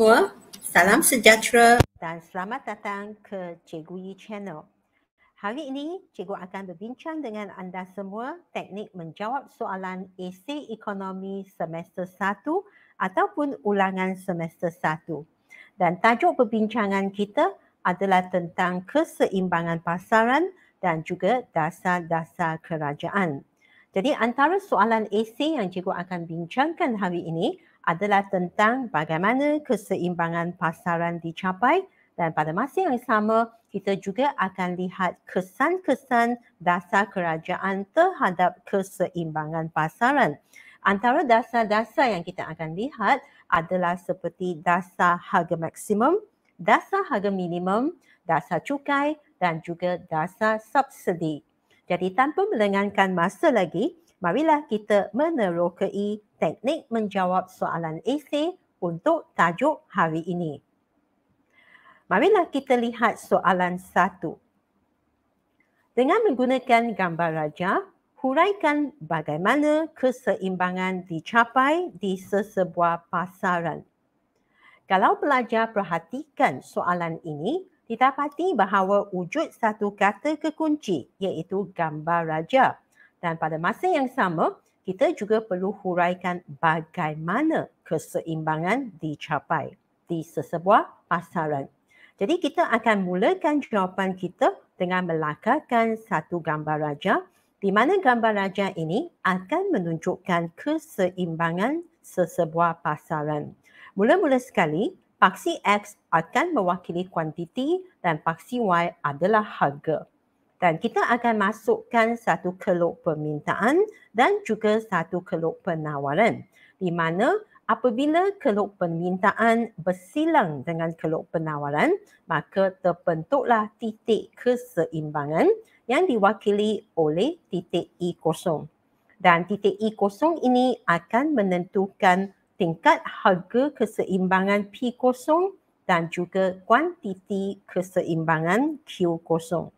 semua. Salam sejahtera dan selamat datang ke Cikgu Yi Channel. Hari ini, Cikgu akan berbincang dengan anda semua teknik menjawab soalan esei ekonomi semester 1 ataupun ulangan semester 1. Dan tajuk perbincangan kita adalah tentang keseimbangan pasaran dan juga dasar-dasar kerajaan. Jadi antara soalan esei yang cikgu akan bincangkan hari ini adalah tentang bagaimana keseimbangan pasaran dicapai dan pada masa yang sama kita juga akan lihat kesan-kesan dasar kerajaan terhadap keseimbangan pasaran. Antara dasar-dasar yang kita akan lihat adalah seperti dasar harga maksimum, dasar harga minimum, dasar cukai dan juga dasar subsidi. Jadi tanpa melengankan masa lagi, marilah kita menerokai teknik menjawab soalan esei untuk tajuk hari ini. Marilah kita lihat soalan satu. Dengan menggunakan gambar raja, huraikan bagaimana keseimbangan dicapai di sesebuah pasaran. Kalau pelajar perhatikan soalan ini, didapati bahawa wujud satu kata kekunci iaitu gambar raja. Dan pada masa yang sama, kita juga perlu huraikan bagaimana keseimbangan dicapai di sesebuah pasaran. Jadi kita akan mulakan jawapan kita dengan melakarkan satu gambar raja di mana gambar raja ini akan menunjukkan keseimbangan sesebuah pasaran. Mula-mula sekali, paksi X akan mewakili kuantiti dan paksi Y adalah harga dan kita akan masukkan satu keluk permintaan dan juga satu keluk penawaran di mana apabila keluk permintaan bersilang dengan keluk penawaran maka terbentuklah titik keseimbangan yang diwakili oleh titik E kosong. Dan titik E kosong ini akan menentukan tingkat harga keseimbangan P kosong dan juga kuantiti keseimbangan Q kosong.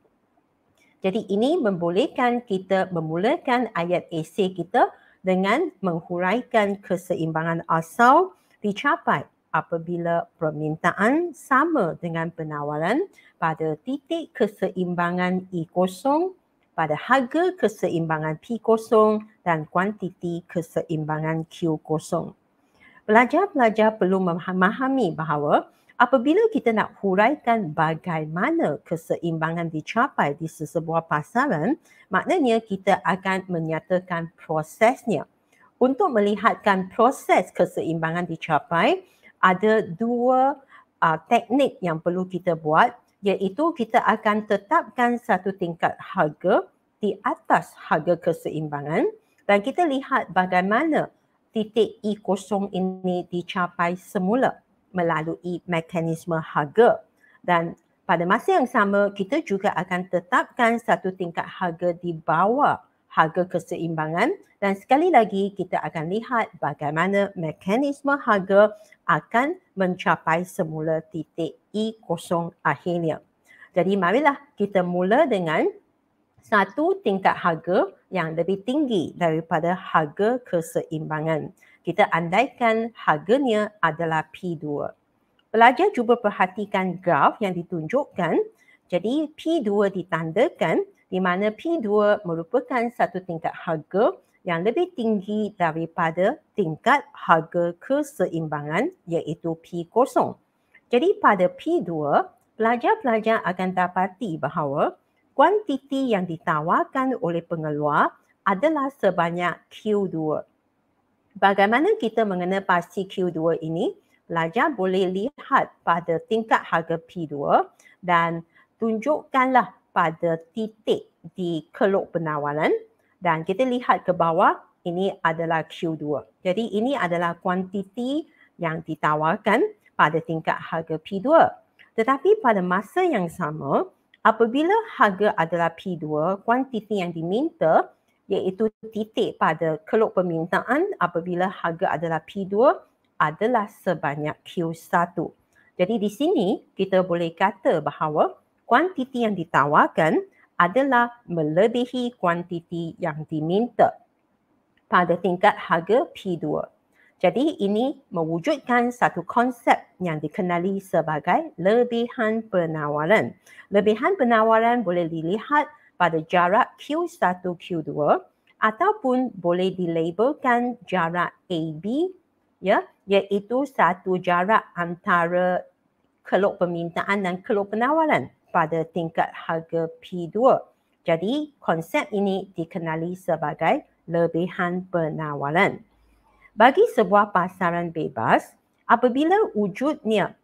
Jadi ini membolehkan kita memulakan ayat esei kita dengan menghuraikan keseimbangan asal dicapai apabila permintaan sama dengan penawaran pada titik keseimbangan E kosong pada harga keseimbangan P kosong dan kuantiti keseimbangan Q kosong. Pelajar-pelajar perlu memahami bahawa apabila kita nak huraikan bagaimana keseimbangan dicapai di sesebuah pasaran, maknanya kita akan menyatakan prosesnya. Untuk melihatkan proses keseimbangan dicapai, ada dua uh, teknik yang perlu kita buat iaitu kita akan tetapkan satu tingkat harga di atas harga keseimbangan dan kita lihat bagaimana titik E kosong ini dicapai semula melalui mekanisme harga dan pada masa yang sama kita juga akan tetapkan satu tingkat harga di bawah harga keseimbangan dan sekali lagi kita akan lihat bagaimana mekanisme harga akan mencapai semula titik E0 akhirnya. Jadi marilah kita mula dengan satu tingkat harga yang lebih tinggi daripada harga keseimbangan kita andaikan harganya adalah P2. Pelajar cuba perhatikan graf yang ditunjukkan. Jadi P2 ditandakan di mana P2 merupakan satu tingkat harga yang lebih tinggi daripada tingkat harga keseimbangan iaitu P0. Jadi pada P2, pelajar-pelajar akan dapati bahawa kuantiti yang ditawarkan oleh pengeluar adalah sebanyak Q2. Bagaimana kita mengenal pasti Q2 ini? Pelajar boleh lihat pada tingkat harga P2 dan tunjukkanlah pada titik di keluk penawaran dan kita lihat ke bawah ini adalah Q2. Jadi ini adalah kuantiti yang ditawarkan pada tingkat harga P2. Tetapi pada masa yang sama, apabila harga adalah P2, kuantiti yang diminta iaitu titik pada keluk permintaan apabila harga adalah P2 adalah sebanyak Q1. Jadi di sini kita boleh kata bahawa kuantiti yang ditawarkan adalah melebihi kuantiti yang diminta pada tingkat harga P2. Jadi ini mewujudkan satu konsep yang dikenali sebagai lebihan penawaran. Lebihan penawaran boleh dilihat pada jarak Q1, Q2 ataupun boleh dilabelkan jarak AB ya, iaitu satu jarak antara keluk permintaan dan keluk penawaran pada tingkat harga P2. Jadi konsep ini dikenali sebagai lebihan penawaran. Bagi sebuah pasaran bebas, apabila wujudnya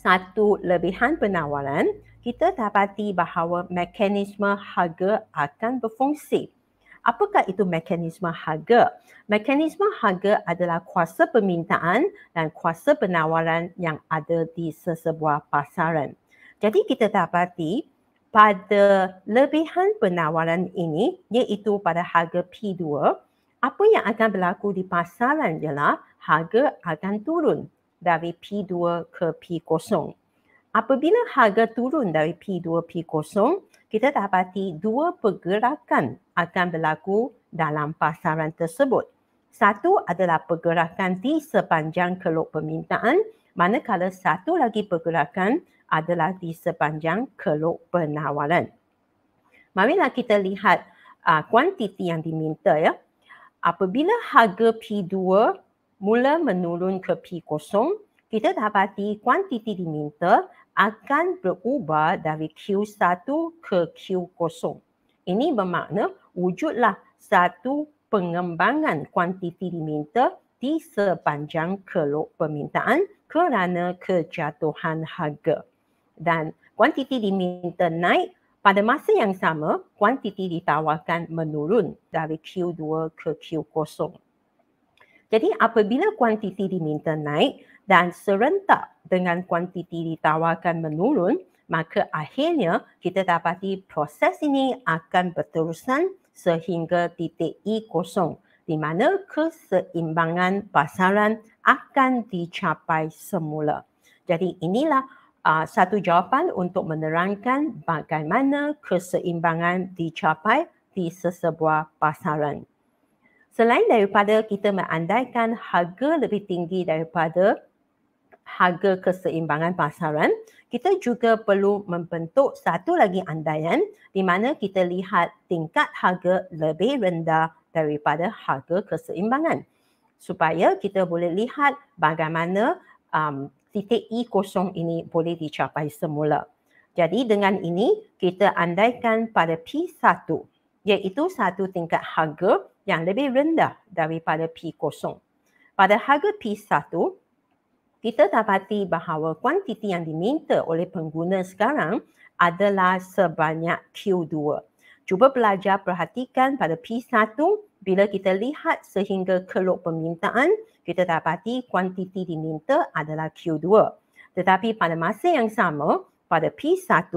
satu lebihan penawaran, kita dapati bahawa mekanisme harga akan berfungsi. Apakah itu mekanisme harga? Mekanisme harga adalah kuasa permintaan dan kuasa penawaran yang ada di sesebuah pasaran. Jadi kita dapati pada lebihan penawaran ini iaitu pada harga P2, apa yang akan berlaku di pasaran ialah harga akan turun dari P2 ke P kosong apabila harga turun dari P2P0, kita dapati dua pergerakan akan berlaku dalam pasaran tersebut. Satu adalah pergerakan di sepanjang keluk permintaan, manakala satu lagi pergerakan adalah di sepanjang keluk penawaran. Marilah kita lihat uh, kuantiti yang diminta ya. Apabila harga P2 mula menurun ke P kosong, kita dapati kuantiti diminta akan berubah dari Q1 ke Q0. Ini bermakna wujudlah satu pengembangan kuantiti diminta di sepanjang keluk permintaan kerana kejatuhan harga. Dan kuantiti diminta naik pada masa yang sama, kuantiti ditawarkan menurun dari Q2 ke Q0. Jadi apabila kuantiti diminta naik, dan serentak dengan kuantiti ditawarkan menurun, maka akhirnya kita dapati proses ini akan berterusan sehingga titik E kosong di mana keseimbangan pasaran akan dicapai semula. Jadi inilah uh, satu jawapan untuk menerangkan bagaimana keseimbangan dicapai di sesebuah pasaran. Selain daripada kita mengandaikan harga lebih tinggi daripada harga keseimbangan pasaran, kita juga perlu membentuk satu lagi andaian di mana kita lihat tingkat harga lebih rendah daripada harga keseimbangan supaya kita boleh lihat bagaimana um, titik E kosong ini boleh dicapai semula. Jadi dengan ini kita andaikan pada P1 iaitu satu tingkat harga yang lebih rendah daripada P kosong. Pada harga P1, kita dapati bahawa kuantiti yang diminta oleh pengguna sekarang adalah sebanyak Q2. Cuba pelajar perhatikan pada P1 bila kita lihat sehingga keluk permintaan, kita dapati kuantiti diminta adalah Q2. Tetapi pada masa yang sama, pada P1,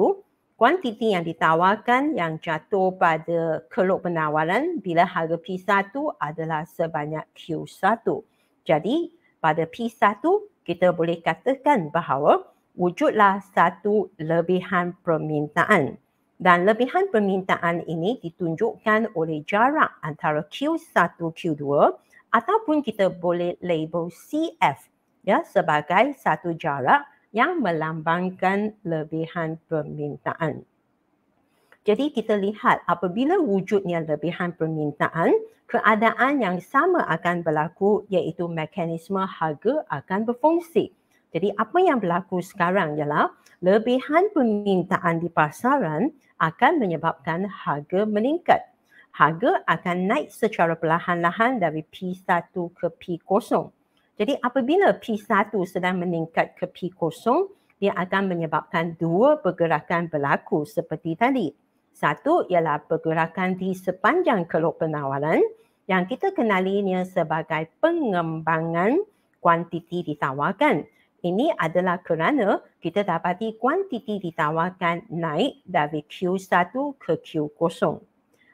kuantiti yang ditawarkan yang jatuh pada keluk penawaran bila harga P1 adalah sebanyak Q1. Jadi pada P1, kita boleh katakan bahawa wujudlah satu lebihan permintaan. Dan lebihan permintaan ini ditunjukkan oleh jarak antara Q1, Q2 ataupun kita boleh label CF ya sebagai satu jarak yang melambangkan lebihan permintaan. Jadi kita lihat apabila wujudnya lebihan permintaan, keadaan yang sama akan berlaku iaitu mekanisme harga akan berfungsi. Jadi apa yang berlaku sekarang ialah lebihan permintaan di pasaran akan menyebabkan harga meningkat. Harga akan naik secara perlahan-lahan dari P1 ke P0. Jadi apabila P1 sedang meningkat ke P0, dia akan menyebabkan dua pergerakan berlaku seperti tadi. Satu ialah pergerakan di sepanjang keluk penawaran yang kita kenalinya sebagai pengembangan kuantiti ditawarkan. Ini adalah kerana kita dapati kuantiti ditawarkan naik dari Q1 ke Q0.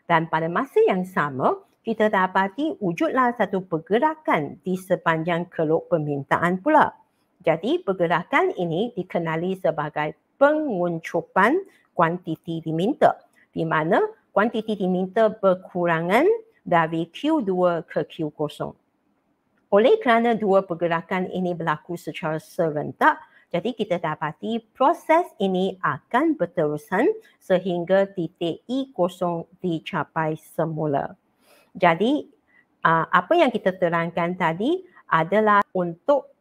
Dan pada masa yang sama, kita dapati wujudlah satu pergerakan di sepanjang keluk permintaan pula. Jadi pergerakan ini dikenali sebagai penguncupan kuantiti diminta di mana kuantiti diminta berkurangan dari Q2 ke Q0. Oleh kerana dua pergerakan ini berlaku secara serentak, jadi kita dapati proses ini akan berterusan sehingga titik E0 dicapai semula. Jadi ah, apa yang kita terangkan tadi adalah untuk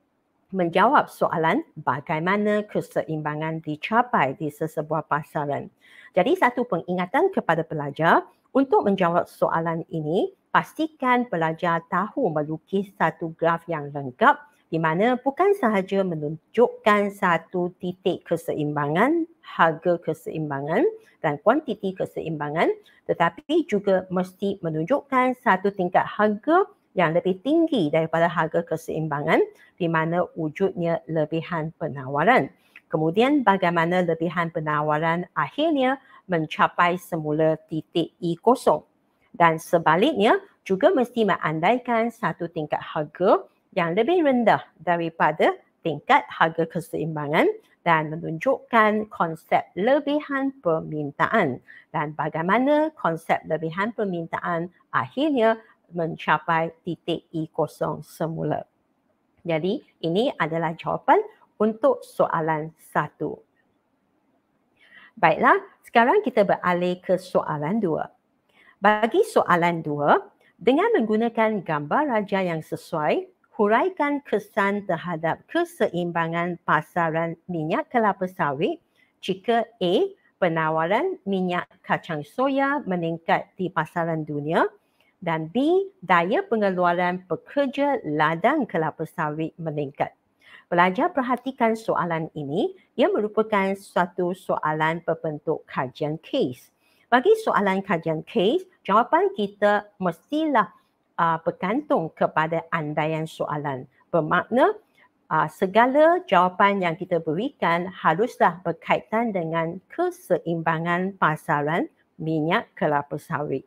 menjawab soalan bagaimana keseimbangan dicapai di sesebuah pasaran. Jadi satu pengingatan kepada pelajar untuk menjawab soalan ini, pastikan pelajar tahu melukis satu graf yang lengkap di mana bukan sahaja menunjukkan satu titik keseimbangan, harga keseimbangan dan kuantiti keseimbangan tetapi juga mesti menunjukkan satu tingkat harga yang lebih tinggi daripada harga keseimbangan di mana wujudnya lebihan penawaran. Kemudian bagaimana lebihan penawaran akhirnya mencapai semula titik E kosong. Dan sebaliknya juga mesti mengandaikan satu tingkat harga yang lebih rendah daripada tingkat harga keseimbangan dan menunjukkan konsep lebihan permintaan dan bagaimana konsep lebihan permintaan akhirnya mencapai titik E kosong semula. Jadi ini adalah jawapan untuk soalan satu. Baiklah, sekarang kita beralih ke soalan dua. Bagi soalan dua, dengan menggunakan gambar raja yang sesuai, huraikan kesan terhadap keseimbangan pasaran minyak kelapa sawit jika A. penawaran minyak kacang soya meningkat di pasaran dunia dan B daya pengeluaran pekerja ladang kelapa sawit meningkat. Pelajar perhatikan soalan ini, ia merupakan satu soalan berbentuk kajian kes. Bagi soalan kajian kes, jawapan kita mestilah uh, bergantung kepada andaian soalan. Bermakna uh, segala jawapan yang kita berikan haruslah berkaitan dengan keseimbangan pasaran minyak kelapa sawit.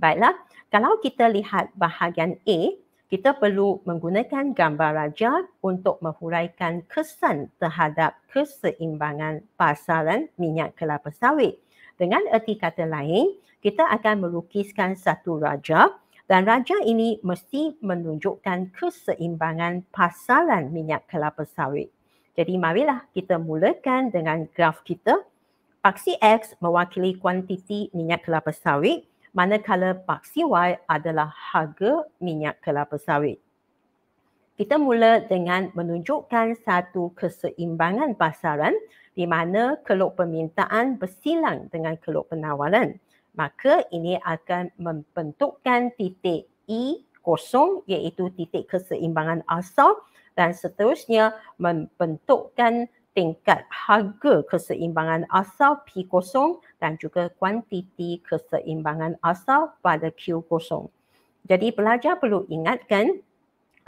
Baiklah, kalau kita lihat bahagian A, kita perlu menggunakan gambar raja untuk menghuraikan kesan terhadap keseimbangan pasaran minyak kelapa sawit. Dengan erti kata lain, kita akan melukiskan satu raja dan raja ini mesti menunjukkan keseimbangan pasaran minyak kelapa sawit. Jadi marilah kita mulakan dengan graf kita. Paksi X mewakili kuantiti minyak kelapa sawit manakala paksi Y adalah harga minyak kelapa sawit. Kita mula dengan menunjukkan satu keseimbangan pasaran di mana keluk permintaan bersilang dengan keluk penawaran. Maka ini akan membentukkan titik E kosong iaitu titik keseimbangan asal dan seterusnya membentukkan tingkat harga keseimbangan asal P kosong dan juga kuantiti keseimbangan asal pada Q kosong. Jadi pelajar perlu ingatkan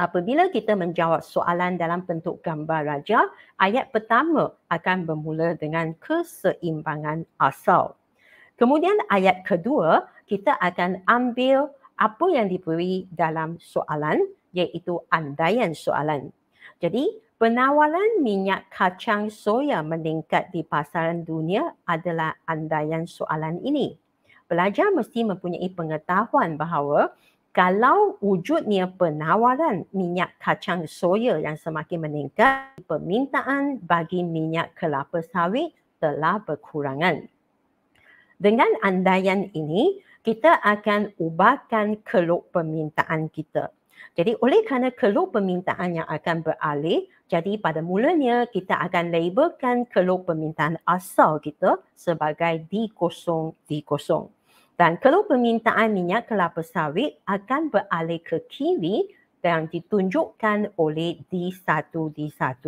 apabila kita menjawab soalan dalam bentuk gambar raja, ayat pertama akan bermula dengan keseimbangan asal. Kemudian ayat kedua, kita akan ambil apa yang diberi dalam soalan iaitu andaian soalan. Jadi Penawaran minyak kacang soya meningkat di pasaran dunia adalah andaian soalan ini. Pelajar mesti mempunyai pengetahuan bahawa kalau wujudnya penawaran minyak kacang soya yang semakin meningkat, permintaan bagi minyak kelapa sawit telah berkurangan. Dengan andaian ini, kita akan ubahkan keluk permintaan kita. Jadi oleh kerana keluh permintaan yang akan beralih, jadi pada mulanya kita akan labelkan keluh permintaan asal kita sebagai D0, D0. Dan keluh permintaan minyak kelapa sawit akan beralih ke kiri yang ditunjukkan oleh D1, D1.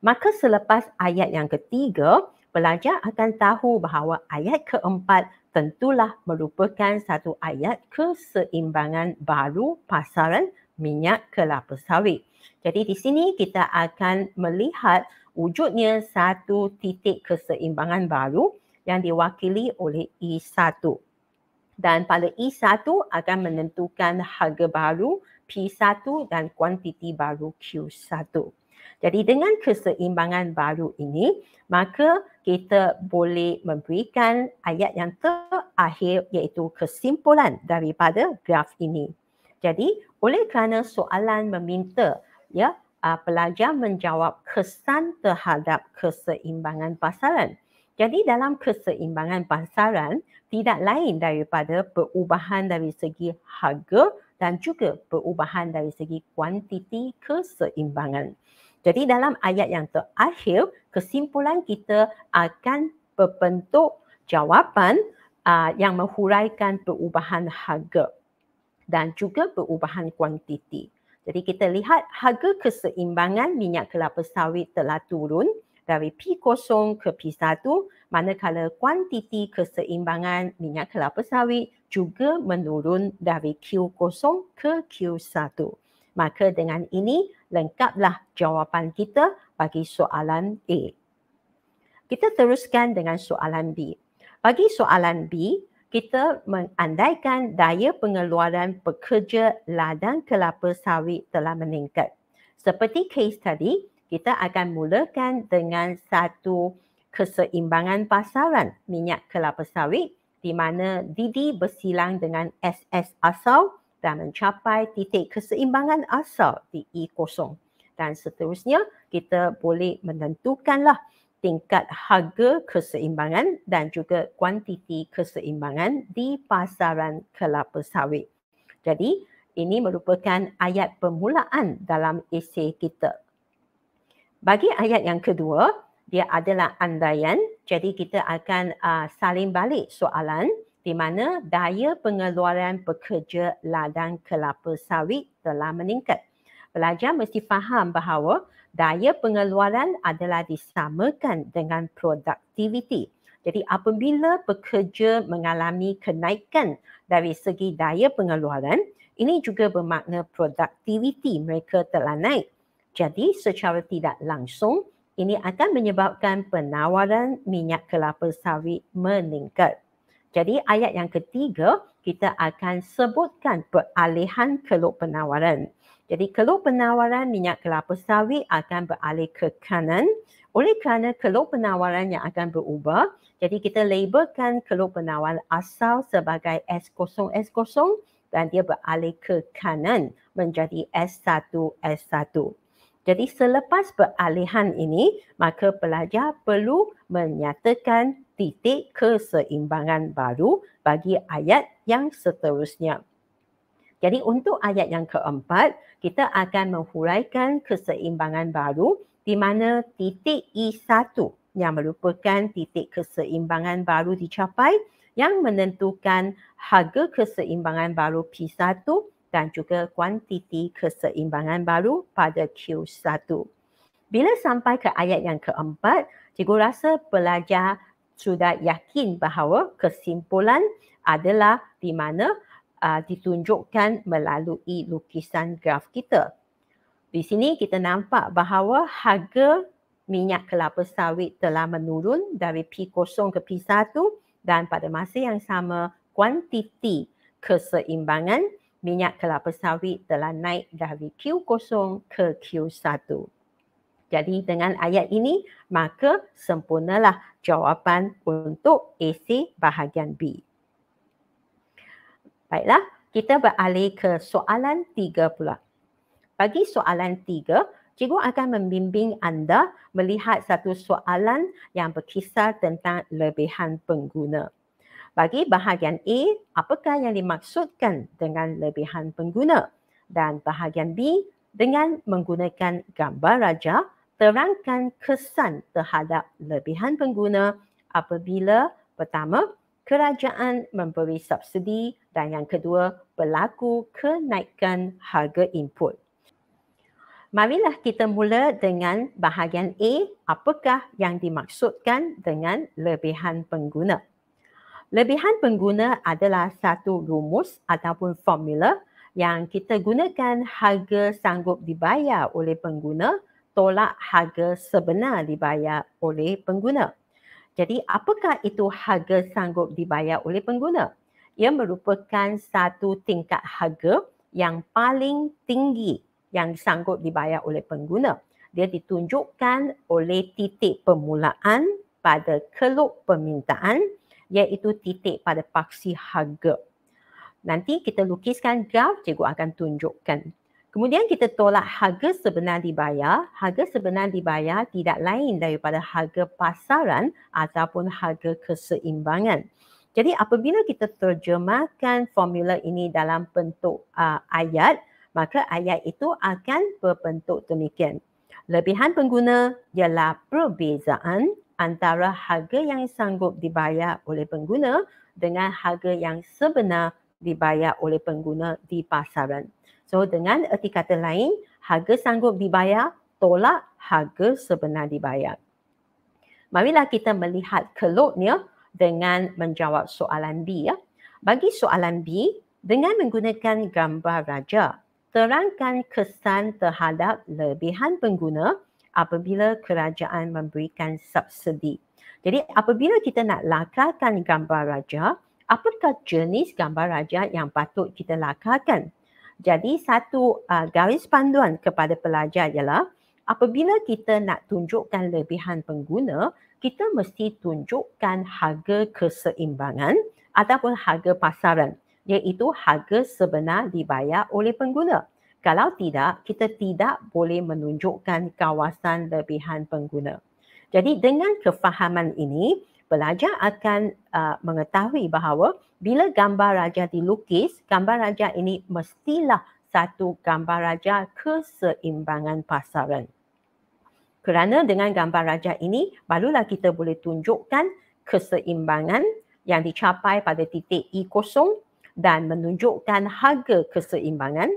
Maka selepas ayat yang ketiga, pelajar akan tahu bahawa ayat keempat tentulah merupakan satu ayat keseimbangan baru pasaran minyak kelapa sawit. Jadi di sini kita akan melihat wujudnya satu titik keseimbangan baru yang diwakili oleh E1. Dan pada E1 akan menentukan harga baru P1 dan kuantiti baru Q1. Jadi dengan keseimbangan baru ini, maka kita boleh memberikan ayat yang terakhir iaitu kesimpulan daripada graf ini. Jadi oleh kerana soalan meminta ya pelajar menjawab kesan terhadap keseimbangan pasaran. Jadi dalam keseimbangan pasaran tidak lain daripada perubahan dari segi harga dan juga perubahan dari segi kuantiti keseimbangan. Jadi dalam ayat yang terakhir, kesimpulan kita akan berbentuk jawapan uh, yang menghuraikan perubahan harga dan juga perubahan kuantiti. Jadi kita lihat harga keseimbangan minyak kelapa sawit telah turun dari P0 ke P1 manakala kuantiti keseimbangan minyak kelapa sawit juga menurun dari Q0 ke Q1. Maka dengan ini lengkaplah jawapan kita bagi soalan A. Kita teruskan dengan soalan B. Bagi soalan B, kita mengandaikan daya pengeluaran pekerja ladang kelapa sawit telah meningkat. Seperti kes tadi, kita akan mulakan dengan satu keseimbangan pasaran minyak kelapa sawit di mana DD bersilang dengan SS asal dan mencapai titik keseimbangan asal di E kosong. Dan seterusnya, kita boleh menentukanlah tingkat harga keseimbangan dan juga kuantiti keseimbangan di pasaran kelapa sawit. Jadi, ini merupakan ayat permulaan dalam esei kita. Bagi ayat yang kedua, dia adalah andaian. Jadi, kita akan uh, ah, salin balik soalan di mana daya pengeluaran pekerja ladang kelapa sawit telah meningkat. Pelajar mesti faham bahawa daya pengeluaran adalah disamakan dengan produktiviti. Jadi apabila pekerja mengalami kenaikan dari segi daya pengeluaran, ini juga bermakna produktiviti mereka telah naik. Jadi secara tidak langsung, ini akan menyebabkan penawaran minyak kelapa sawit meningkat. Jadi ayat yang ketiga kita akan sebutkan peralihan keluk penawaran. Jadi keluk penawaran minyak kelapa sawit akan beralih ke kanan oleh kerana keluk penawaran yang akan berubah. Jadi kita labelkan keluk penawaran asal sebagai S0S0 dan dia beralih ke kanan menjadi S1S1. Jadi selepas peralihan ini, maka pelajar perlu menyatakan titik keseimbangan baru bagi ayat yang seterusnya. Jadi untuk ayat yang keempat, kita akan menghuraikan keseimbangan baru di mana titik E1 yang merupakan titik keseimbangan baru dicapai yang menentukan harga keseimbangan baru P1 dan juga kuantiti keseimbangan baru pada Q1. Bila sampai ke ayat yang keempat, cikgu rasa pelajar sudah yakin bahawa kesimpulan adalah di mana uh, ditunjukkan melalui lukisan graf kita. Di sini kita nampak bahawa harga minyak kelapa sawit telah menurun dari P0 ke P1 dan pada masa yang sama kuantiti keseimbangan minyak kelapa sawit telah naik dari Q0 ke Q1. Jadi dengan ayat ini, maka sempurnalah jawapan untuk AC bahagian B. Baiklah, kita beralih ke soalan 3 pula. Bagi soalan 3, cikgu akan membimbing anda melihat satu soalan yang berkisar tentang lebihan pengguna bagi bahagian A, apakah yang dimaksudkan dengan lebihan pengguna dan bahagian B dengan menggunakan gambar raja terangkan kesan terhadap lebihan pengguna apabila pertama kerajaan memberi subsidi dan yang kedua berlaku kenaikan harga input. Marilah kita mula dengan bahagian A apakah yang dimaksudkan dengan lebihan pengguna. Lebihan pengguna adalah satu rumus ataupun formula yang kita gunakan harga sanggup dibayar oleh pengguna tolak harga sebenar dibayar oleh pengguna. Jadi apakah itu harga sanggup dibayar oleh pengguna? Ia merupakan satu tingkat harga yang paling tinggi yang sanggup dibayar oleh pengguna. Dia ditunjukkan oleh titik permulaan pada keluk permintaan iaitu titik pada paksi harga. Nanti kita lukiskan graf cikgu akan tunjukkan. Kemudian kita tolak harga sebenar dibayar. Harga sebenar dibayar tidak lain daripada harga pasaran ataupun harga keseimbangan. Jadi apabila kita terjemahkan formula ini dalam bentuk uh, ayat, maka ayat itu akan berbentuk demikian. Lebihan pengguna ialah perbezaan antara harga yang sanggup dibayar oleh pengguna dengan harga yang sebenar dibayar oleh pengguna di pasaran. So dengan erti kata lain, harga sanggup dibayar tolak harga sebenar dibayar. Marilah kita melihat keloknya dengan menjawab soalan B. Ya. Bagi soalan B, dengan menggunakan gambar raja, terangkan kesan terhadap lebihan pengguna apabila kerajaan memberikan subsidi. Jadi apabila kita nak lakarkan gambar raja, apakah jenis gambar raja yang patut kita lakarkan? Jadi satu uh, garis panduan kepada pelajar ialah apabila kita nak tunjukkan lebihan pengguna, kita mesti tunjukkan harga keseimbangan ataupun harga pasaran iaitu harga sebenar dibayar oleh pengguna. Kalau tidak, kita tidak boleh menunjukkan kawasan lebihan pengguna. Jadi dengan kefahaman ini, pelajar akan uh, mengetahui bahawa bila gambar raja dilukis, gambar raja ini mestilah satu gambar raja keseimbangan pasaran. Kerana dengan gambar raja ini, barulah kita boleh tunjukkan keseimbangan yang dicapai pada titik E kosong dan menunjukkan harga keseimbangan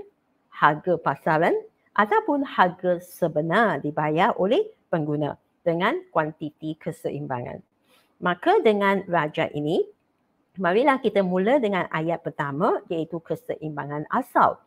harga pasaran ataupun harga sebenar dibayar oleh pengguna dengan kuantiti keseimbangan. Maka dengan raja ini, marilah kita mula dengan ayat pertama iaitu keseimbangan asal.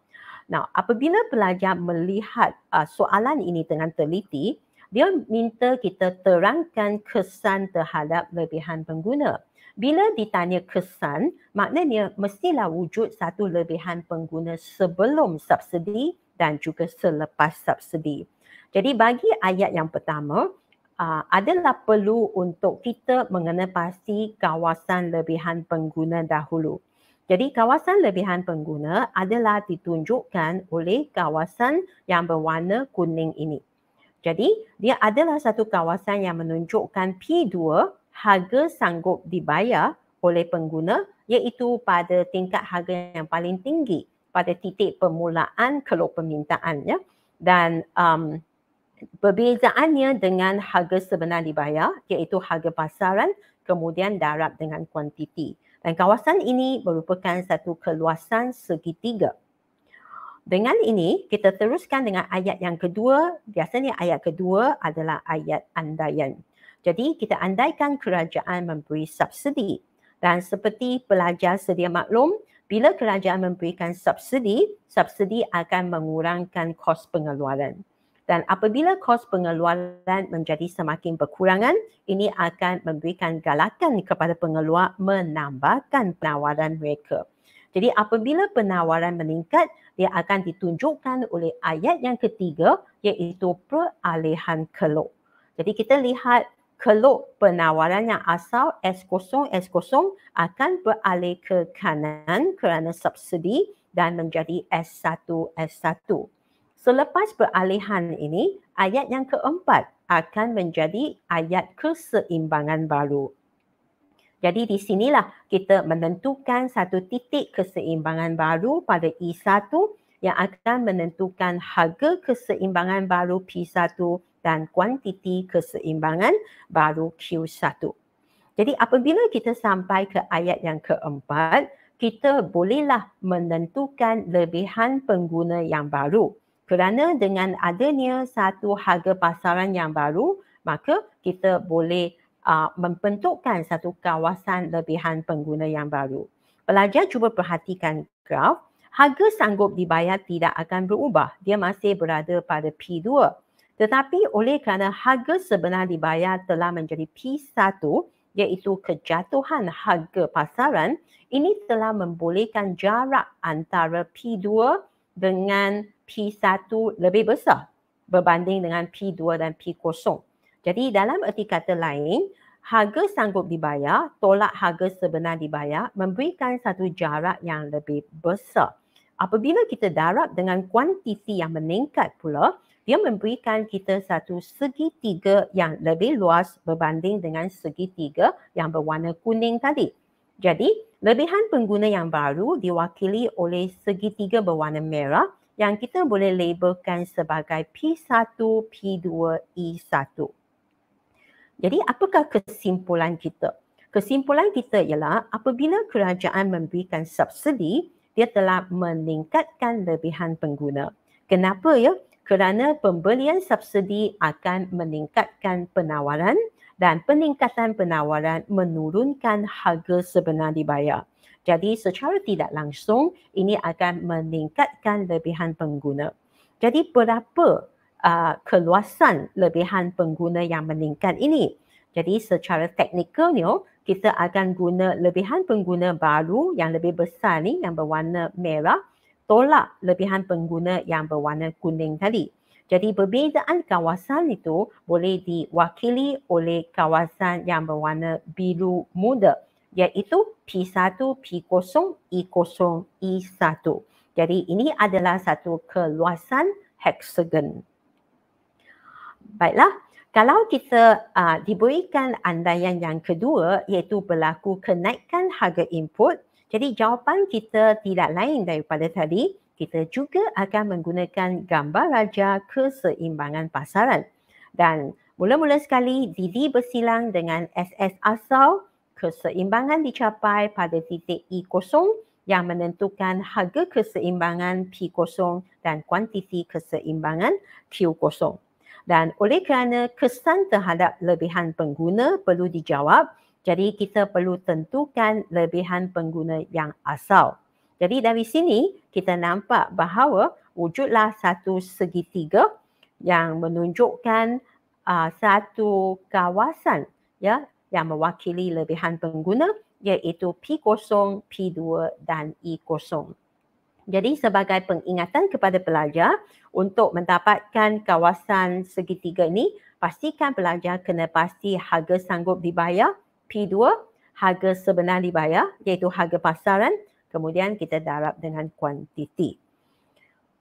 Now, apabila pelajar melihat uh, soalan ini dengan teliti, dia minta kita terangkan kesan terhadap lebihan pengguna bila ditanya kesan, maknanya mestilah wujud satu lebihan pengguna sebelum subsidi dan juga selepas subsidi. Jadi bagi ayat yang pertama, uh, adalah perlu untuk kita mengenal pasti kawasan lebihan pengguna dahulu. Jadi kawasan lebihan pengguna adalah ditunjukkan oleh kawasan yang berwarna kuning ini. Jadi dia adalah satu kawasan yang menunjukkan P2 harga sanggup dibayar oleh pengguna iaitu pada tingkat harga yang paling tinggi pada titik permulaan keluh permintaannya dan um, perbezaannya dengan harga sebenar dibayar iaitu harga pasaran kemudian darab dengan kuantiti dan kawasan ini merupakan satu keluasan segitiga. Dengan ini, kita teruskan dengan ayat yang kedua. Biasanya ayat kedua adalah ayat andaian. Jadi kita andaikan kerajaan memberi subsidi dan seperti pelajar sedia maklum, bila kerajaan memberikan subsidi, subsidi akan mengurangkan kos pengeluaran. Dan apabila kos pengeluaran menjadi semakin berkurangan, ini akan memberikan galakan kepada pengeluar menambahkan penawaran mereka. Jadi apabila penawaran meningkat, dia akan ditunjukkan oleh ayat yang ketiga iaitu peralihan keluk. Jadi kita lihat keluk penawarannya asal S0 S0 akan beralih ke kanan kerana subsidi dan menjadi S1 S1. Selepas peralihan ini, ayat yang keempat akan menjadi ayat keseimbangan baru. Jadi di sinilah kita menentukan satu titik keseimbangan baru pada E1 yang akan menentukan harga keseimbangan baru P1 dan kuantiti keseimbangan baru Q1. Jadi apabila kita sampai ke ayat yang keempat, kita bolehlah menentukan lebihan pengguna yang baru. Kerana dengan adanya satu harga pasaran yang baru, maka kita boleh uh, membentukkan satu kawasan lebihan pengguna yang baru. Pelajar cuba perhatikan graf, harga sanggup dibayar tidak akan berubah. Dia masih berada pada P2. Tetapi oleh kerana harga sebenar dibayar telah menjadi P1 iaitu kejatuhan harga pasaran, ini telah membolehkan jarak antara P2 dengan P1 lebih besar berbanding dengan P2 dan P0. Jadi dalam erti kata lain, harga sanggup dibayar tolak harga sebenar dibayar memberikan satu jarak yang lebih besar. Apabila kita darab dengan kuantiti yang meningkat pula, dia memberikan kita satu segi tiga yang lebih luas berbanding dengan segi tiga yang berwarna kuning tadi. Jadi, lebihan pengguna yang baru diwakili oleh segi tiga berwarna merah yang kita boleh labelkan sebagai P1, P2, E1. Jadi, apakah kesimpulan kita? Kesimpulan kita ialah apabila kerajaan memberikan subsidi, dia telah meningkatkan lebihan pengguna. Kenapa ya? kerana pembelian subsidi akan meningkatkan penawaran dan peningkatan penawaran menurunkan harga sebenar dibayar. Jadi secara tidak langsung ini akan meningkatkan lebihan pengguna. Jadi berapa uh, keluasan lebihan pengguna yang meningkat ini? Jadi secara teknikal ni, kita akan guna lebihan pengguna baru yang lebih besar ni yang berwarna merah tolak lebihan pengguna yang berwarna kuning tadi. Jadi perbezaan kawasan itu boleh diwakili oleh kawasan yang berwarna biru muda iaitu P1, P0, E0, E1. Jadi ini adalah satu keluasan heksagon. Baiklah, kalau kita uh, diberikan andaian yang kedua iaitu berlaku kenaikan harga input jadi jawapan kita tidak lain daripada tadi, kita juga akan menggunakan gambar raja keseimbangan pasaran. Dan mula-mula sekali Didi bersilang dengan SS asal keseimbangan dicapai pada titik E kosong yang menentukan harga keseimbangan P kosong dan kuantiti keseimbangan Q kosong. Dan oleh kerana kesan terhadap lebihan pengguna perlu dijawab, jadi kita perlu tentukan lebihan pengguna yang asal. Jadi dari sini kita nampak bahawa wujudlah satu segitiga yang menunjukkan uh, satu kawasan ya yang mewakili lebihan pengguna iaitu P0, P2 dan E0. Jadi sebagai pengingatan kepada pelajar untuk mendapatkan kawasan segitiga ini pastikan pelajar kena pasti harga sanggup dibayar P2 harga sebenar dibayar iaitu harga pasaran kemudian kita darab dengan kuantiti.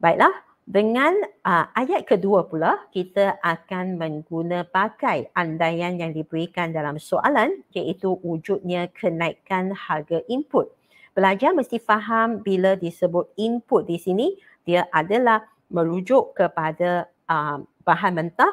Baiklah, dengan uh, ayat kedua pula kita akan menggunakan pakai andaian yang diberikan dalam soalan iaitu wujudnya kenaikan harga input. Pelajar mesti faham bila disebut input di sini dia adalah merujuk kepada uh, bahan mentah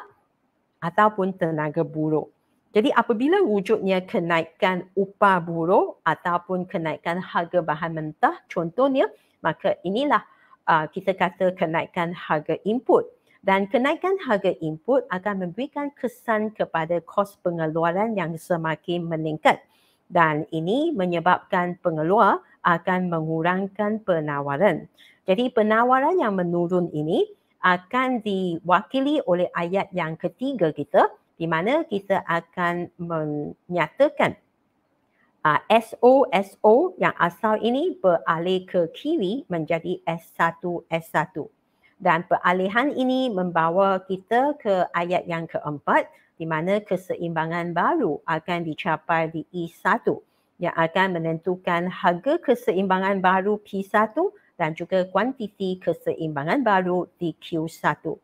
ataupun tenaga buruk. Jadi apabila wujudnya kenaikan upah buruh ataupun kenaikan harga bahan mentah contohnya maka inilah uh, kita kata kenaikan harga input dan kenaikan harga input akan memberikan kesan kepada kos pengeluaran yang semakin meningkat dan ini menyebabkan pengeluar akan mengurangkan penawaran. Jadi penawaran yang menurun ini akan diwakili oleh ayat yang ketiga kita di mana kita akan menyatakan uh, ah, SOSO yang asal ini beralih ke kiri menjadi S1S1 dan peralihan ini membawa kita ke ayat yang keempat di mana keseimbangan baru akan dicapai di E1 yang akan menentukan harga keseimbangan baru P1 dan juga kuantiti keseimbangan baru di Q1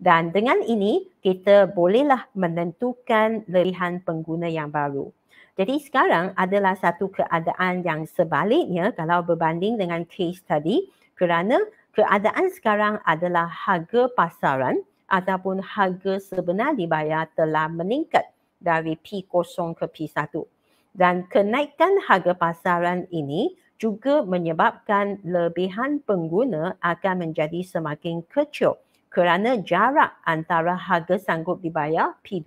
dan dengan ini kita bolehlah menentukan lebihan pengguna yang baru. Jadi sekarang adalah satu keadaan yang sebaliknya kalau berbanding dengan kes tadi kerana keadaan sekarang adalah harga pasaran ataupun harga sebenar dibayar telah meningkat dari P0 ke P1. Dan kenaikan harga pasaran ini juga menyebabkan lebihan pengguna akan menjadi semakin kecil kerana jarak antara harga sanggup dibayar P2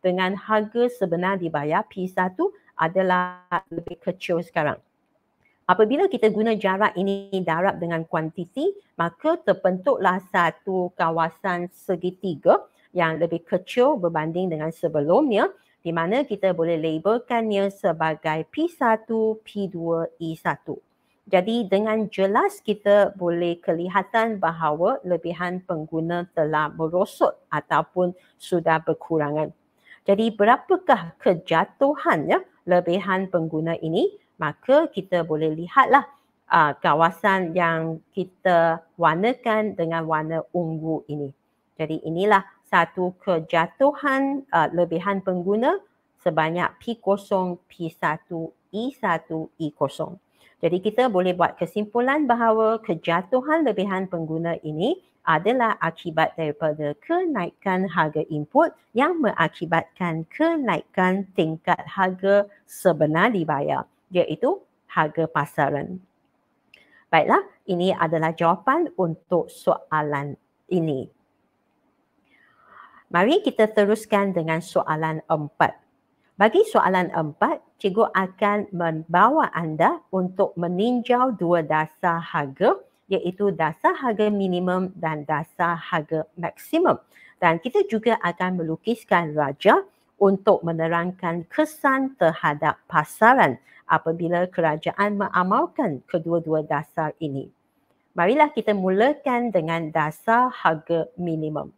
dengan harga sebenar dibayar P1 adalah lebih kecil sekarang. Apabila kita guna jarak ini darab dengan kuantiti, maka terbentuklah satu kawasan segitiga yang lebih kecil berbanding dengan sebelumnya di mana kita boleh labelkannya sebagai P1, P2, E1. Jadi dengan jelas kita boleh kelihatan bahawa lebihan pengguna telah merosot ataupun sudah berkurangan. Jadi berapakah kejatuhan ya lebihan pengguna ini? Maka kita boleh lihatlah uh, kawasan yang kita warnakan dengan warna ungu ini. Jadi inilah satu kejatuhan uh, lebihan pengguna sebanyak P0, P1, i 1 i 0 jadi kita boleh buat kesimpulan bahawa kejatuhan lebihan pengguna ini adalah akibat daripada kenaikan harga input yang mengakibatkan kenaikan tingkat harga sebenar dibayar iaitu harga pasaran. Baiklah, ini adalah jawapan untuk soalan ini. Mari kita teruskan dengan soalan empat. Bagi soalan empat, cikgu akan membawa anda untuk meninjau dua dasar harga iaitu dasar harga minimum dan dasar harga maksimum. Dan kita juga akan melukiskan raja untuk menerangkan kesan terhadap pasaran apabila kerajaan mengamalkan kedua-dua dasar ini. Marilah kita mulakan dengan dasar harga minimum.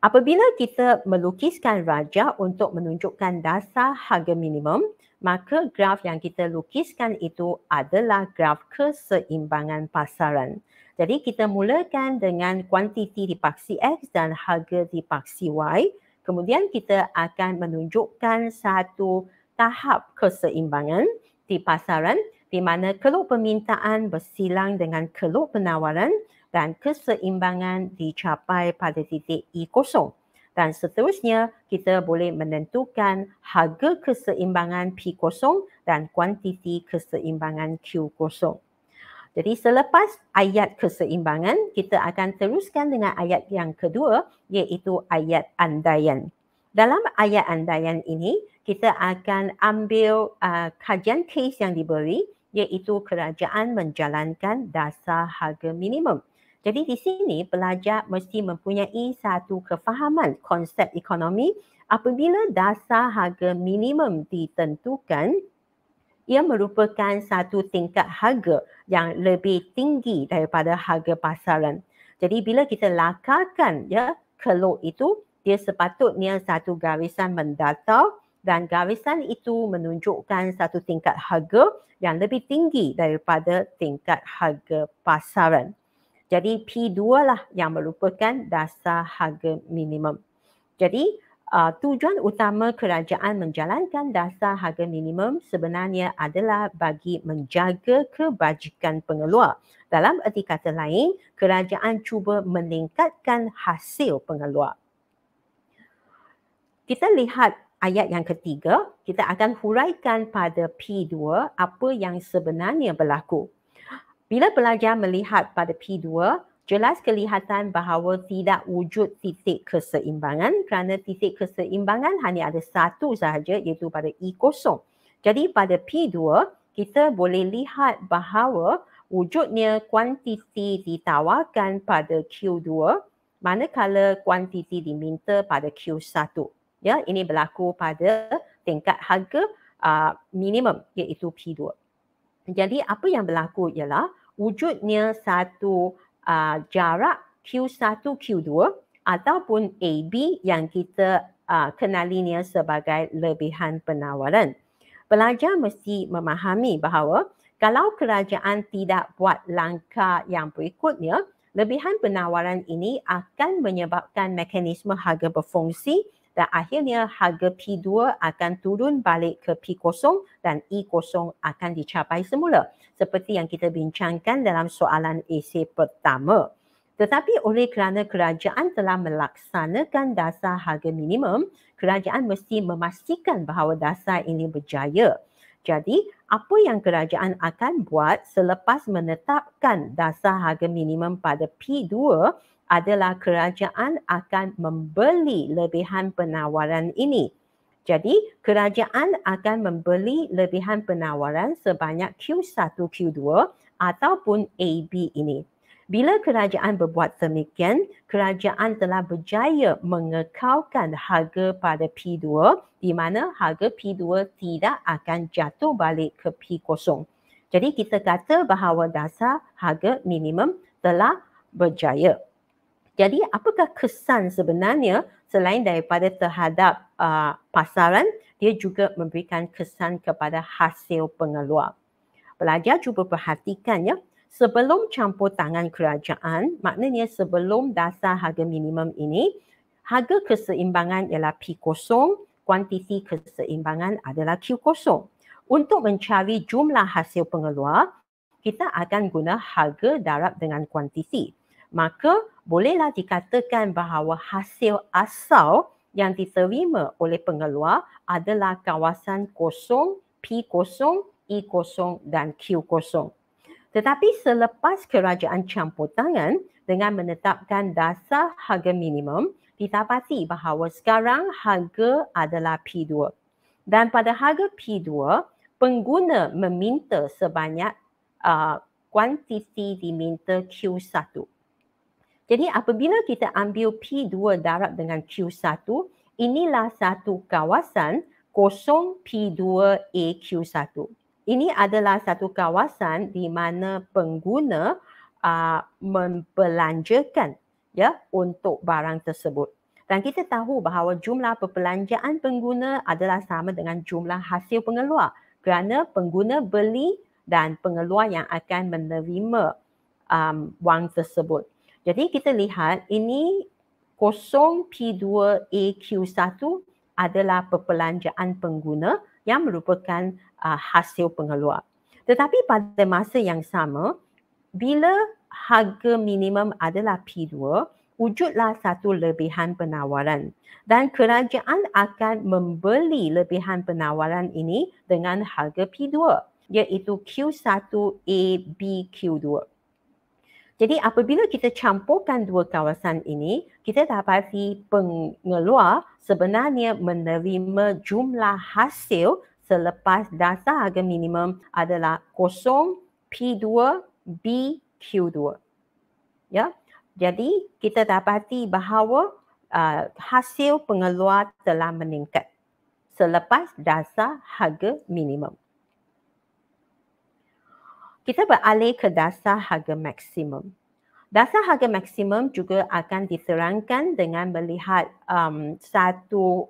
Apabila kita melukiskan raja untuk menunjukkan dasar harga minimum, maka graf yang kita lukiskan itu adalah graf keseimbangan pasaran. Jadi kita mulakan dengan kuantiti di paksi X dan harga di paksi Y. Kemudian kita akan menunjukkan satu tahap keseimbangan di pasaran di mana keluh permintaan bersilang dengan keluh penawaran dan keseimbangan dicapai pada titik E kosong. Dan seterusnya, kita boleh menentukan harga keseimbangan P kosong dan kuantiti keseimbangan Q kosong. Jadi selepas ayat keseimbangan, kita akan teruskan dengan ayat yang kedua iaitu ayat andaian. Dalam ayat andaian ini, kita akan ambil uh, kajian kes yang diberi iaitu kerajaan menjalankan dasar harga minimum. Jadi di sini pelajar mesti mempunyai satu kefahaman konsep ekonomi apabila dasar harga minimum ditentukan ia merupakan satu tingkat harga yang lebih tinggi daripada harga pasaran. Jadi bila kita lakarkan ya keluk itu dia sepatutnya satu garisan mendatar dan garisan itu menunjukkan satu tingkat harga yang lebih tinggi daripada tingkat harga pasaran. Jadi P2 lah yang merupakan dasar harga minimum. Jadi uh, tujuan utama kerajaan menjalankan dasar harga minimum sebenarnya adalah bagi menjaga kebajikan pengeluar. Dalam erti kata lain, kerajaan cuba meningkatkan hasil pengeluar. Kita lihat ayat yang ketiga, kita akan huraikan pada P2 apa yang sebenarnya berlaku. Bila pelajar melihat pada P2, jelas kelihatan bahawa tidak wujud titik keseimbangan kerana titik keseimbangan hanya ada satu sahaja iaitu pada E kosong. Jadi pada P2, kita boleh lihat bahawa wujudnya kuantiti ditawarkan pada Q2 manakala kuantiti diminta pada Q1. Ya, ini berlaku pada tingkat harga uh, minimum iaitu P2. Jadi apa yang berlaku ialah wujudnya satu uh, jarak Q1, Q2 ataupun AB yang kita uh, kenalinya sebagai lebihan penawaran. Pelajar mesti memahami bahawa kalau kerajaan tidak buat langkah yang berikutnya, lebihan penawaran ini akan menyebabkan mekanisme harga berfungsi dan akhirnya harga P2 akan turun balik ke P0 dan E0 akan dicapai semula seperti yang kita bincangkan dalam soalan esei pertama. Tetapi oleh kerana kerajaan telah melaksanakan dasar harga minimum, kerajaan mesti memastikan bahawa dasar ini berjaya. Jadi, apa yang kerajaan akan buat selepas menetapkan dasar harga minimum pada P2 adalah kerajaan akan membeli lebihan penawaran ini. Jadi kerajaan akan membeli lebihan penawaran sebanyak Q1, Q2 ataupun AB ini. Bila kerajaan berbuat demikian, kerajaan telah berjaya mengekalkan harga pada P2 di mana harga P2 tidak akan jatuh balik ke P0. Jadi kita kata bahawa dasar harga minimum telah berjaya. Jadi apakah kesan sebenarnya selain daripada terhadap uh, pasaran, dia juga memberikan kesan kepada hasil pengeluar. Pelajar cuba perhatikan ya, sebelum campur tangan kerajaan, maknanya sebelum dasar harga minimum ini, harga keseimbangan ialah P kosong, kuantiti keseimbangan adalah Q kosong. Untuk mencari jumlah hasil pengeluar, kita akan guna harga darab dengan kuantiti maka bolehlah dikatakan bahawa hasil asal yang diterima oleh pengeluar adalah kawasan kosong, P kosong, E kosong dan Q kosong. Tetapi selepas kerajaan campur tangan dengan menetapkan dasar harga minimum, ditapati bahawa sekarang harga adalah P2. Dan pada harga P2, pengguna meminta sebanyak uh, kuantiti diminta Q1. Jadi apabila kita ambil P2 darab dengan Q1, inilah satu kawasan kosong P2AQ1. Ini adalah satu kawasan di mana pengguna uh, membelanjakan ya untuk barang tersebut. Dan kita tahu bahawa jumlah perbelanjaan pengguna adalah sama dengan jumlah hasil pengeluar kerana pengguna beli dan pengeluar yang akan menerima um, wang tersebut. Jadi kita lihat ini kosong p 2 aq 1 adalah perbelanjaan pengguna yang merupakan uh, hasil pengeluar. Tetapi pada masa yang sama, bila harga minimum adalah P2, wujudlah satu lebihan penawaran dan kerajaan akan membeli lebihan penawaran ini dengan harga P2 iaitu Q1AB Q2. Jadi apabila kita campurkan dua kawasan ini, kita dapati pengeluar sebenarnya menerima jumlah hasil selepas dasar harga minimum adalah kosong P2 B Q2. Ya. Jadi kita dapati bahawa uh, hasil pengeluar telah meningkat selepas dasar harga minimum kita beralih ke dasar harga maksimum. Dasar harga maksimum juga akan diterangkan dengan melihat um, satu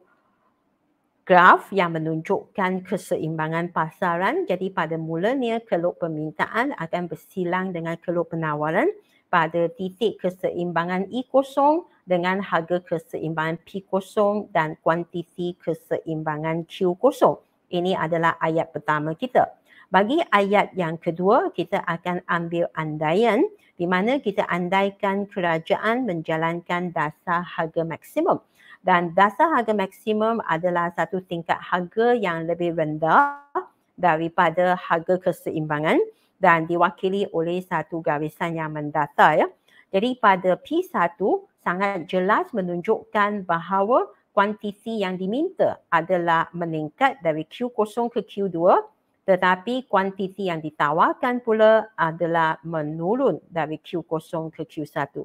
graf yang menunjukkan keseimbangan pasaran. Jadi pada mulanya keluk permintaan akan bersilang dengan keluk penawaran pada titik keseimbangan E kosong dengan harga keseimbangan P kosong dan kuantiti keseimbangan Q kosong. Ini adalah ayat pertama kita. Bagi ayat yang kedua, kita akan ambil andaian di mana kita andaikan kerajaan menjalankan dasar harga maksimum. Dan dasar harga maksimum adalah satu tingkat harga yang lebih rendah daripada harga keseimbangan dan diwakili oleh satu garisan yang mendatar. Ya. Jadi pada P1 sangat jelas menunjukkan bahawa kuantiti yang diminta adalah meningkat dari Q0 ke Q2 tetapi kuantiti yang ditawarkan pula adalah menurun dari Q0 ke Q1.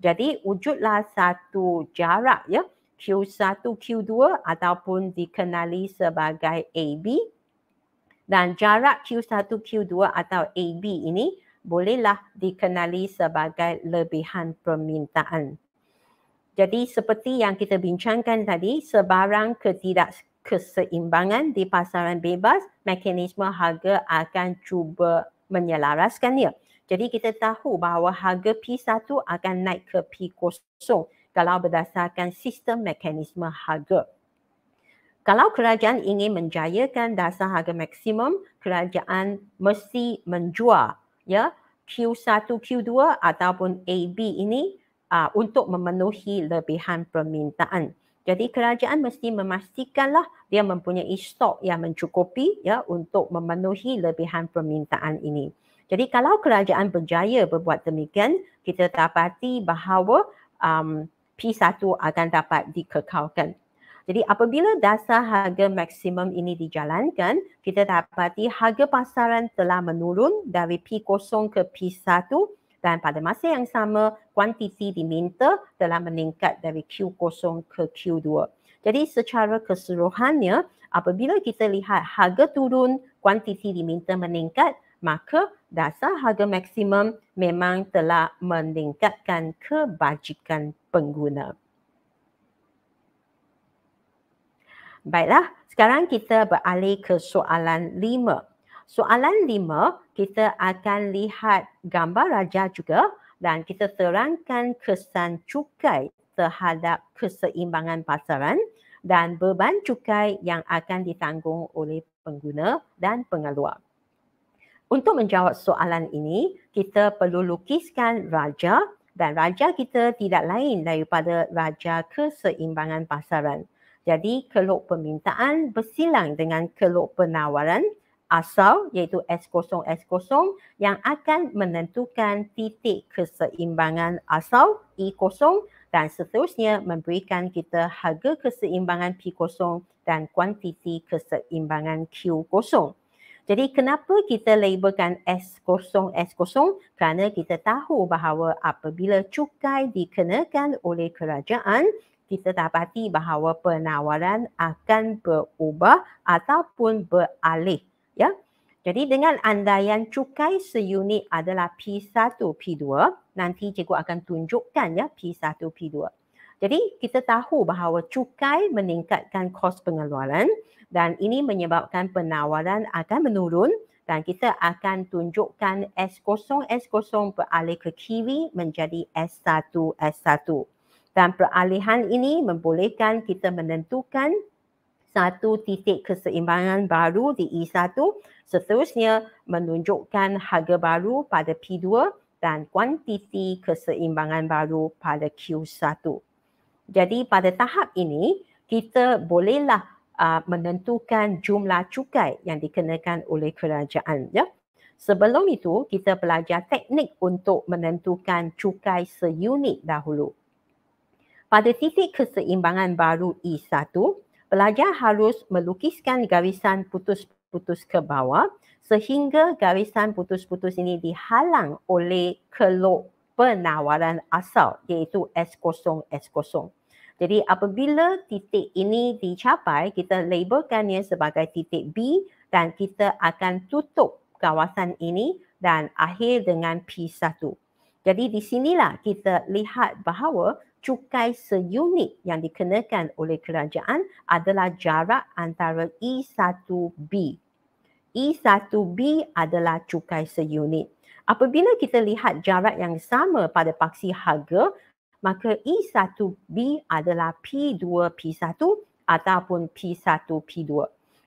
Jadi wujudlah satu jarak ya Q1, Q2 ataupun dikenali sebagai AB dan jarak Q1, Q2 atau AB ini bolehlah dikenali sebagai lebihan permintaan. Jadi seperti yang kita bincangkan tadi, sebarang ketidak keseimbangan di pasaran bebas, mekanisme harga akan cuba menyelaraskannya. Jadi kita tahu bahawa harga P1 akan naik ke P0 kalau berdasarkan sistem mekanisme harga. Kalau kerajaan ingin menjayakan dasar harga maksimum, kerajaan mesti menjual ya Q1, Q2 ataupun AB ini uh, untuk memenuhi lebihan permintaan. Jadi kerajaan mesti memastikanlah dia mempunyai stok yang mencukupi ya untuk memenuhi lebihan permintaan ini. Jadi kalau kerajaan berjaya berbuat demikian, kita dapati bahawa um, P1 akan dapat dikekalkan. Jadi apabila dasar harga maksimum ini dijalankan, kita dapati harga pasaran telah menurun dari P0 ke P1 dan pada masa yang sama kuantiti diminta telah meningkat dari Q0 ke Q2. Jadi secara keseluruhannya apabila kita lihat harga turun, kuantiti diminta meningkat, maka dasar harga maksimum memang telah meningkatkan kebajikan pengguna. Baiklah, sekarang kita beralih ke soalan lima. Soalan lima, kita akan lihat gambar raja juga dan kita terangkan kesan cukai terhadap keseimbangan pasaran dan beban cukai yang akan ditanggung oleh pengguna dan pengeluar. Untuk menjawab soalan ini, kita perlu lukiskan raja dan raja kita tidak lain daripada raja keseimbangan pasaran. Jadi keluk permintaan bersilang dengan keluk penawaran asal iaitu S0S0 yang akan menentukan titik keseimbangan asal E0 dan seterusnya memberikan kita harga keseimbangan P0 dan kuantiti keseimbangan Q0. Jadi kenapa kita labelkan S0S0? Kerana kita tahu bahawa apabila cukai dikenakan oleh kerajaan, kita dapati bahawa penawaran akan berubah ataupun beralih ya. Jadi dengan andaian cukai seunit adalah P1, P2, nanti cikgu akan tunjukkan ya P1, P2. Jadi kita tahu bahawa cukai meningkatkan kos pengeluaran dan ini menyebabkan penawaran akan menurun dan kita akan tunjukkan S0, S0 beralih ke kiri menjadi S1, S1. Dan peralihan ini membolehkan kita menentukan satu titik keseimbangan baru di E1 seterusnya menunjukkan harga baru pada P2 dan kuantiti keseimbangan baru pada Q1. Jadi pada tahap ini kita bolehlah uh, menentukan jumlah cukai yang dikenakan oleh kerajaan ya. Sebelum itu kita belajar teknik untuk menentukan cukai seunit dahulu. Pada titik keseimbangan baru E1, pelajar harus melukiskan garisan putus-putus ke bawah sehingga garisan putus-putus ini dihalang oleh keluk penawaran asal iaitu S0, S0. Jadi apabila titik ini dicapai, kita labelkannya sebagai titik B dan kita akan tutup kawasan ini dan akhir dengan P1. Jadi di sinilah kita lihat bahawa cukai seunit yang dikenakan oleh kerajaan adalah jarak antara E1B. E1B adalah cukai seunit. Apabila kita lihat jarak yang sama pada paksi harga, maka E1B adalah P2P1 ataupun P1P2.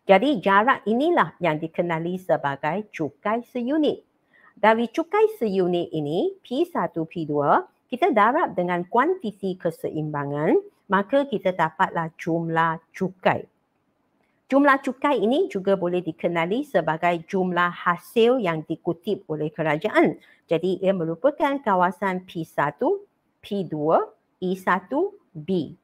Jadi jarak inilah yang dikenali sebagai cukai seunit. Dari cukai seunit ini, P1P2, kita darab dengan kuantiti keseimbangan, maka kita dapatlah jumlah cukai. Jumlah cukai ini juga boleh dikenali sebagai jumlah hasil yang dikutip oleh kerajaan. Jadi ia merupakan kawasan P1, P2, E1, B.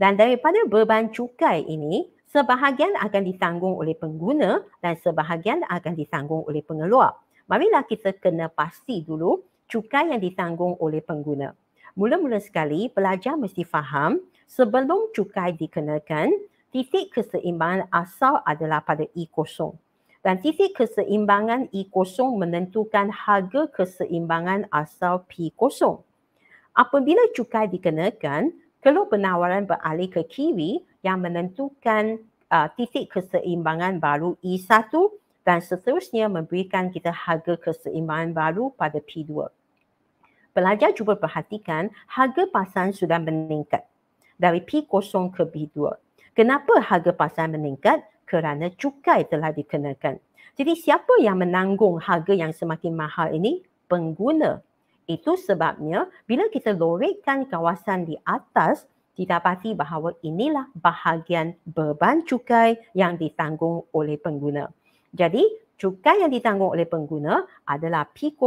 Dan daripada beban cukai ini, sebahagian akan ditanggung oleh pengguna dan sebahagian akan ditanggung oleh pengeluar. Marilah kita kena pasti dulu cukai yang ditanggung oleh pengguna. Mula-mula sekali, pelajar mesti faham sebelum cukai dikenakan, titik keseimbangan asal adalah pada E kosong. Dan titik keseimbangan E kosong menentukan harga keseimbangan asal P kosong. Apabila cukai dikenakan, kalau penawaran beralih ke kiri yang menentukan uh, titik keseimbangan baru E1 dan seterusnya memberikan kita harga keseimbangan baru pada P2 pelajar cuba perhatikan harga pasaran sudah meningkat dari P0 ke B 2 Kenapa harga pasaran meningkat? Kerana cukai telah dikenakan. Jadi siapa yang menanggung harga yang semakin mahal ini? Pengguna. Itu sebabnya bila kita lorekkan kawasan di atas, didapati bahawa inilah bahagian beban cukai yang ditanggung oleh pengguna. Jadi cukai yang ditanggung oleh pengguna adalah P0,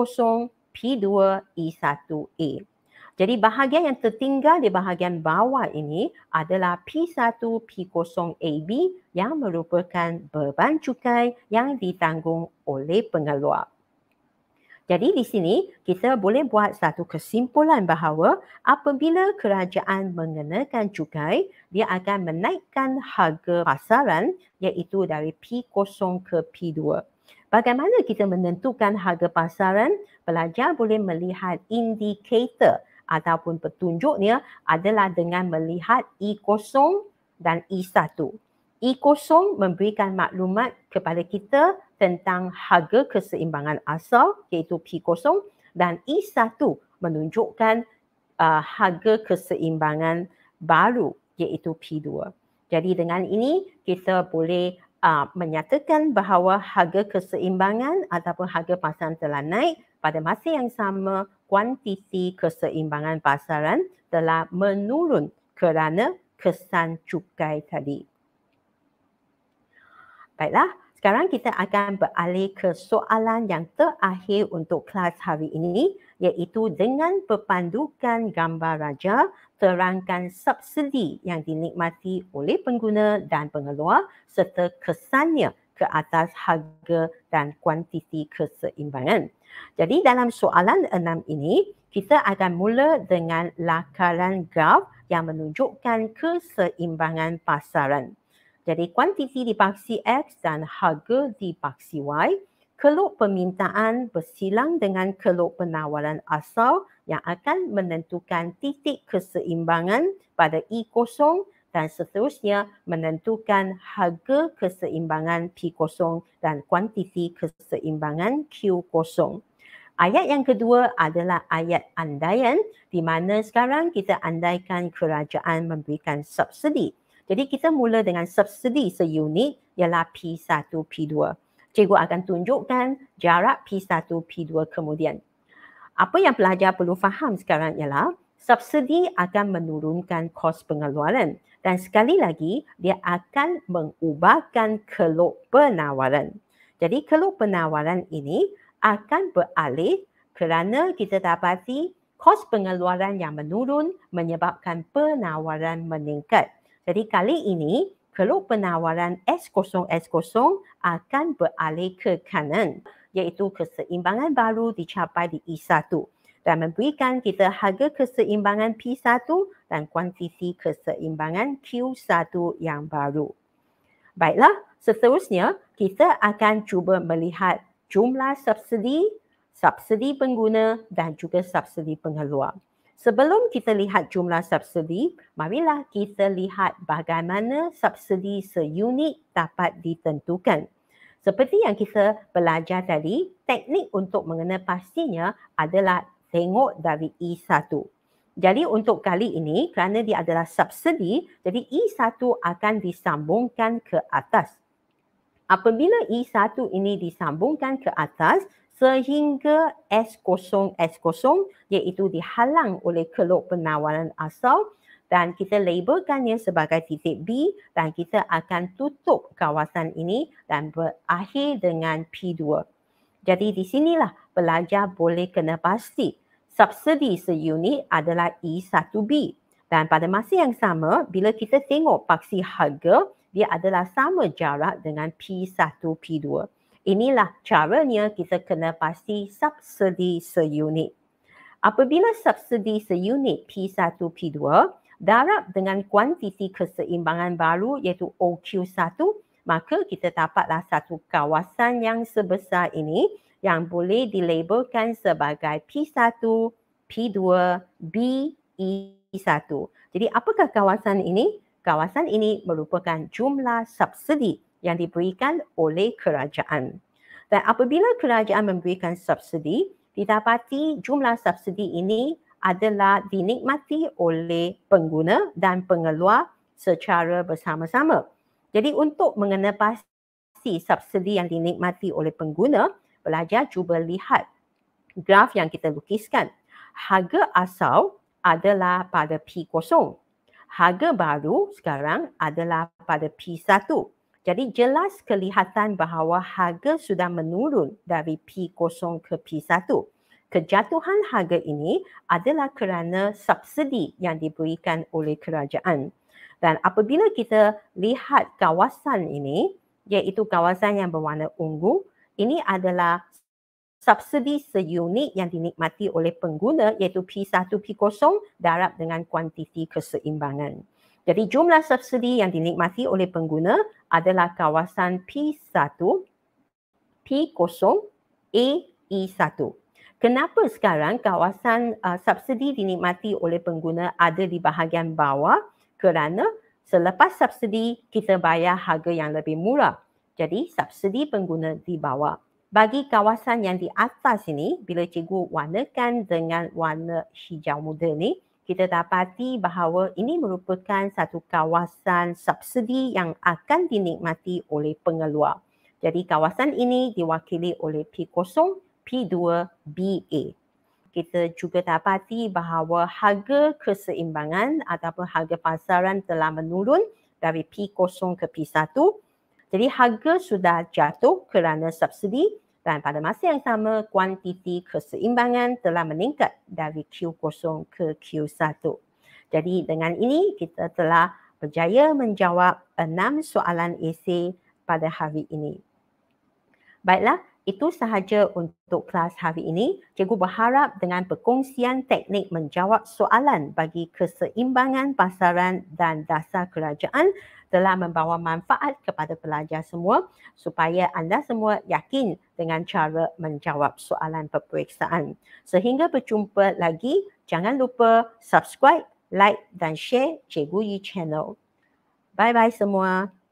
P2E1A. E Jadi bahagian yang tertinggal di bahagian bawah ini adalah P1P0AB yang merupakan beban cukai yang ditanggung oleh pengeluar. Jadi di sini kita boleh buat satu kesimpulan bahawa apabila kerajaan mengenakan cukai, dia akan menaikkan harga pasaran iaitu dari P0 ke P2. Bagaimana kita menentukan harga pasaran? Pelajar boleh melihat indikator ataupun petunjuknya adalah dengan melihat E0 dan E1. E0 memberikan maklumat kepada kita tentang harga keseimbangan asal iaitu P0 dan E1 menunjukkan uh, harga keseimbangan baru iaitu P2. Jadi dengan ini kita boleh uh, menyatakan bahawa harga keseimbangan ataupun harga pasaran telah naik pada masa yang sama kuantiti keseimbangan pasaran telah menurun kerana kesan cukai tadi. Baiklah, sekarang kita akan beralih ke soalan yang terakhir untuk kelas hari ini iaitu dengan perpandukan gambar raja terangkan subsidi yang dinikmati oleh pengguna dan pengeluar serta kesannya ke atas harga dan kuantiti keseimbangan. Jadi dalam soalan enam ini, kita akan mula dengan lakaran graf yang menunjukkan keseimbangan pasaran. Jadi kuantiti di paksi X dan harga di paksi Y keluk permintaan bersilang dengan keluk penawaran asal yang akan menentukan titik keseimbangan pada E kosong dan seterusnya menentukan harga keseimbangan P kosong dan kuantiti keseimbangan Q kosong. Ayat yang kedua adalah ayat andaian di mana sekarang kita andaikan kerajaan memberikan subsidi. Jadi kita mula dengan subsidi seunit ialah P1, P2 cikgu akan tunjukkan jarak P1, P2 kemudian. Apa yang pelajar perlu faham sekarang ialah subsidi akan menurunkan kos pengeluaran dan sekali lagi dia akan mengubahkan keluk penawaran. Jadi keluk penawaran ini akan beralih kerana kita dapati kos pengeluaran yang menurun menyebabkan penawaran meningkat. Jadi kali ini kalau penawaran S0-S0 akan beralih ke kanan iaitu keseimbangan baru dicapai di E1 dan memberikan kita harga keseimbangan P1 dan kuantiti keseimbangan Q1 yang baru. Baiklah, seterusnya kita akan cuba melihat jumlah subsidi, subsidi pengguna dan juga subsidi pengeluar. Sebelum kita lihat jumlah subsidi, marilah kita lihat bagaimana subsidi seunit dapat ditentukan. Seperti yang kita belajar tadi, teknik untuk mengenal pastinya adalah tengok dari E1. Jadi untuk kali ini kerana dia adalah subsidi, jadi E1 akan disambungkan ke atas. Apabila E1 ini disambungkan ke atas, sehingga S kosong S kosong iaitu dihalang oleh keluk penawaran asal dan kita labelkannya sebagai titik B dan kita akan tutup kawasan ini dan berakhir dengan P2. Jadi di sinilah pelajar boleh kena pasti subsidi seunit adalah E1B dan pada masa yang sama bila kita tengok paksi harga dia adalah sama jarak dengan P1P2. Inilah caranya kita kena pasti subsidi seunit. Apabila subsidi seunit P1, P2 darab dengan kuantiti keseimbangan baru iaitu OQ1, maka kita dapatlah satu kawasan yang sebesar ini yang boleh dilabelkan sebagai P1, P2, B, E1. Jadi apakah kawasan ini? Kawasan ini merupakan jumlah subsidi yang diberikan oleh kerajaan. Dan apabila kerajaan memberikan subsidi, didapati jumlah subsidi ini adalah dinikmati oleh pengguna dan pengeluar secara bersama-sama. Jadi untuk mengenepasi subsidi yang dinikmati oleh pengguna, pelajar cuba lihat graf yang kita lukiskan. Harga asal adalah pada P kosong. Harga baru sekarang adalah pada P satu. Jadi jelas kelihatan bahawa harga sudah menurun dari P0 ke P1. Kejatuhan harga ini adalah kerana subsidi yang diberikan oleh kerajaan. Dan apabila kita lihat kawasan ini, iaitu kawasan yang berwarna ungu, ini adalah subsidi seunit yang dinikmati oleh pengguna iaitu P1, P0 darab dengan kuantiti keseimbangan. Jadi jumlah subsidi yang dinikmati oleh pengguna adalah kawasan P1, P0, AE1. Kenapa sekarang kawasan uh, subsidi dinikmati oleh pengguna ada di bahagian bawah? Kerana selepas subsidi kita bayar harga yang lebih murah. Jadi subsidi pengguna di bawah. Bagi kawasan yang di atas ini, bila cikgu warnakan dengan warna hijau muda ni, kita dapati bahawa ini merupakan satu kawasan subsidi yang akan dinikmati oleh pengeluar. Jadi kawasan ini diwakili oleh P0, P2BA. Kita juga dapati bahawa harga keseimbangan ataupun harga pasaran telah menurun dari P0 ke P1. Jadi harga sudah jatuh kerana subsidi dan pada masa yang sama kuantiti keseimbangan telah meningkat dari Q0 ke Q1. Jadi dengan ini kita telah berjaya menjawab enam soalan esei pada hari ini. Baiklah, itu sahaja untuk kelas hari ini. Cikgu berharap dengan perkongsian teknik menjawab soalan bagi keseimbangan pasaran dan dasar kerajaan, telah membawa manfaat kepada pelajar semua supaya anda semua yakin dengan cara menjawab soalan peperiksaan. Sehingga berjumpa lagi, jangan lupa subscribe, like dan share Cikgu Yi channel. Bye-bye semua.